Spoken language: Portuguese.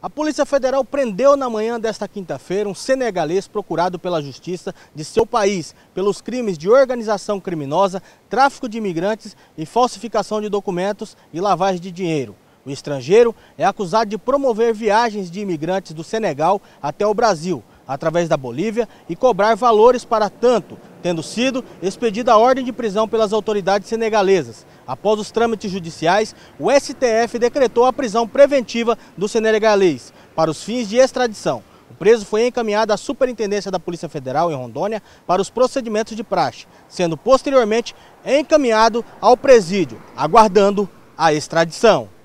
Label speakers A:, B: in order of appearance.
A: A Polícia Federal prendeu na manhã desta quinta-feira um senegalês procurado pela justiça de seu país pelos crimes de organização criminosa, tráfico de imigrantes e falsificação de documentos e lavagem de dinheiro. O estrangeiro é acusado de promover viagens de imigrantes do Senegal até o Brasil, através da Bolívia, e cobrar valores para tanto tendo sido expedida a ordem de prisão pelas autoridades senegalesas. Após os trâmites judiciais, o STF decretou a prisão preventiva do senegalês para os fins de extradição. O preso foi encaminhado à Superintendência da Polícia Federal em Rondônia para os procedimentos de praxe, sendo posteriormente encaminhado ao presídio, aguardando a extradição.